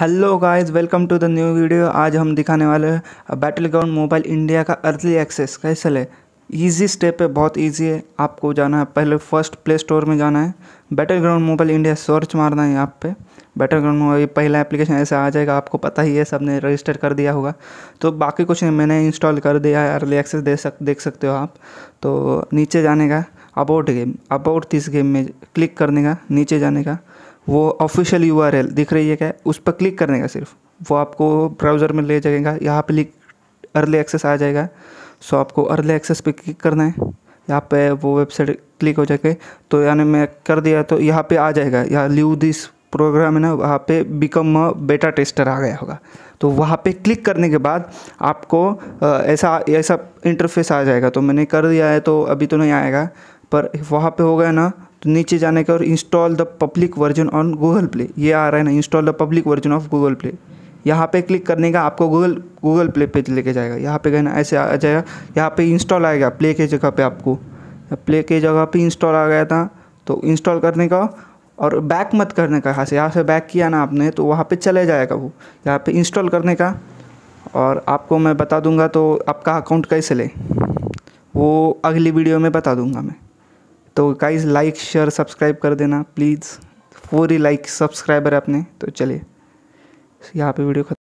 hello guys welcome to the new video आज हम दिखाने वाले हैं बैटल ग्राउंड मोबाइल इंडिया का अर्ली एक्सेस कैसे ले ईजी स्टेप है बहुत ईजी है आपको जाना है पहले फर्स्ट प्ले स्टोर में जाना है battle ground mobile India search मारना है यहाँ पे बैटल ग्राउंड मोबाइल पहला एप्लीकेशन ऐसा आ जाएगा आपको पता ही है सब ने रजिस्टर कर दिया होगा तो बाकी कुछ नहीं मैंने इंस्टॉल कर दिया है अर्ली एक्सेस दे सक देख सकते हो आप तो नीचे जाने का about game about this game में क्लिक करने का नीचे जाने का वो ऑफिशियल यू दिख रही है क्या उस पर क्लिक करने का सिर्फ वो आपको ब्राउज़र में ले जाएगा यहाँ पे लिख अर्ली एक्सेस आ जाएगा सो आपको अर्ली एक्सेस पे क्लिक करना है यहाँ पे वो वेबसाइट क्लिक हो जाके तो यानी मैं कर दिया तो यहाँ पे आ जाएगा यहाँ लिव दिस प्रोग्राम है ना वहाँ पे बिकम अ बेटा टेस्टर आ गया होगा तो वहाँ पे क्लिक करने के बाद आपको ऐसा ऐसा इंटरफेस आ जाएगा तो मैंने कर दिया है तो अभी तो नहीं आएगा पर वहाँ पे हो गया ना तो नीचे जाने का और install the public version on Google Play ये आ रहा है ना install the public version of Google Play यहाँ पे क्लिक करने का आपको गूगल गूगल प्ले पेज लेके जाएगा यहाँ पे गए ना ऐसे आ जाएगा यहाँ पे इंस्टॉल आएगा प्ले के जगह पे आपको प्ले के जगह पे इंस्टॉल आ गया था तो इंस्टॉल करने का और बैक मत करने का यहाँ से यहाँ से बैक किया ना आपने तो वहाँ पे चले जाएगा वो यहाँ पे इंस्टॉल करने का और आपको मैं बता दूंगा तो आपका अकाउंट कैसे ले वो अगली वीडियो में बता दूंगा मैं तो गाइज लाइक शेयर सब्सक्राइब कर देना प्लीज़ फोर ही लाइक सब्सक्राइबर अपने तो चलिए यहाँ पे वीडियो